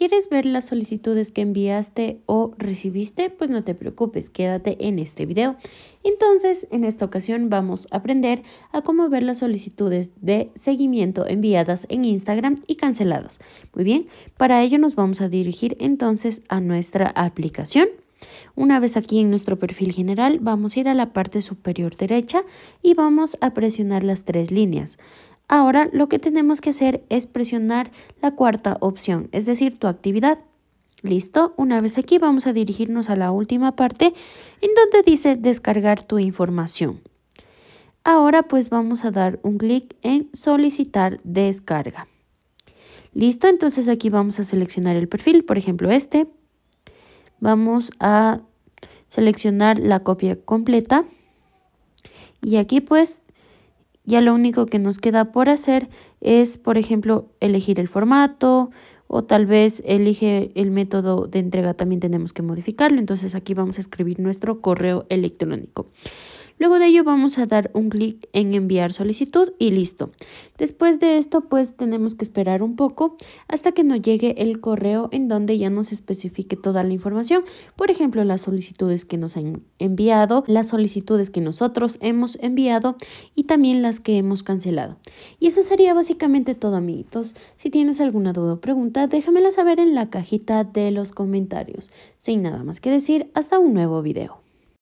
¿Quieres ver las solicitudes que enviaste o recibiste? Pues no te preocupes, quédate en este video. Entonces, en esta ocasión vamos a aprender a cómo ver las solicitudes de seguimiento enviadas en Instagram y canceladas. Muy bien, para ello nos vamos a dirigir entonces a nuestra aplicación. Una vez aquí en nuestro perfil general, vamos a ir a la parte superior derecha y vamos a presionar las tres líneas. Ahora lo que tenemos que hacer es presionar la cuarta opción, es decir, tu actividad. Listo, una vez aquí vamos a dirigirnos a la última parte en donde dice descargar tu información. Ahora pues vamos a dar un clic en solicitar descarga. Listo, entonces aquí vamos a seleccionar el perfil, por ejemplo este. Vamos a seleccionar la copia completa. Y aquí pues ya lo único que nos queda por hacer es, por ejemplo, elegir el formato o tal vez elige el método de entrega, también tenemos que modificarlo. Entonces aquí vamos a escribir nuestro correo electrónico. Luego de ello vamos a dar un clic en enviar solicitud y listo. Después de esto pues tenemos que esperar un poco hasta que nos llegue el correo en donde ya nos especifique toda la información. Por ejemplo, las solicitudes que nos han enviado, las solicitudes que nosotros hemos enviado y también las que hemos cancelado. Y eso sería básicamente todo amiguitos. Si tienes alguna duda o pregunta déjamela saber en la cajita de los comentarios. Sin nada más que decir, hasta un nuevo video.